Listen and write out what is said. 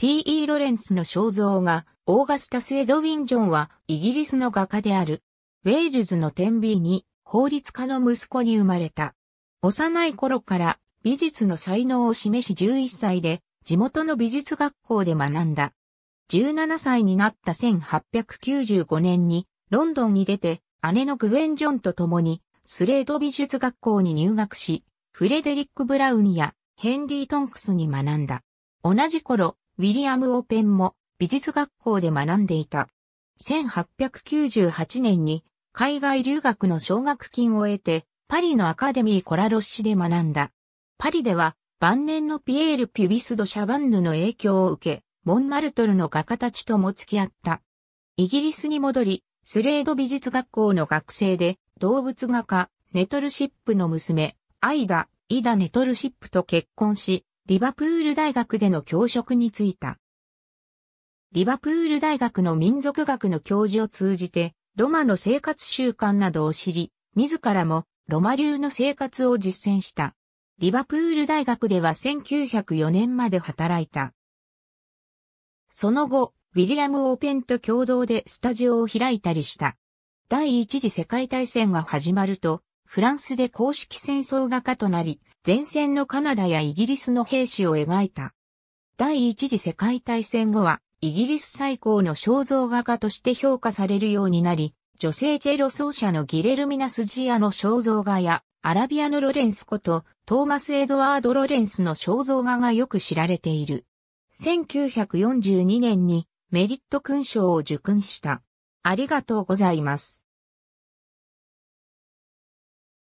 T.E. ロレンスの肖像画、オーガスタス・エドウィン・ジョンはイギリスの画家である。ウェールズの天秤に法律家の息子に生まれた。幼い頃から美術の才能を示し11歳で地元の美術学校で学んだ。17歳になった1895年にロンドンに出て姉のグウェン・ジョンと共にスレード美術学校に入学し、フレデリック・ブラウンやヘンリー・トンクスに学んだ。同じ頃、ウィリアム・オペンも美術学校で学んでいた。1898年に海外留学の奨学金を得て、パリのアカデミー・コラロッシで学んだ。パリでは晩年のピエール・ピュビス・ド・シャバンヌの影響を受け、モンマルトルの画家たちとも付き合った。イギリスに戻り、スレード美術学校の学生で、動物画家、ネトルシップの娘、アイダ、イダ・ネトルシップと結婚し、リバプール大学での教職に就いた。リバプール大学の民族学の教授を通じて、ロマの生活習慣などを知り、自らもロマ流の生活を実践した。リバプール大学では1904年まで働いた。その後、ウィリアム・オーペンと共同でスタジオを開いたりした。第一次世界大戦が始まると、フランスで公式戦争画家となり、前線のカナダやイギリスの兵士を描いた。第一次世界大戦後は、イギリス最高の肖像画家として評価されるようになり、女性チェロ奏者のギレルミナス・ジアの肖像画や、アラビアのロレンスこと、トーマス・エドワード・ロレンスの肖像画がよく知られている。1942年にメリット勲章を受勲した。ありがとうございます。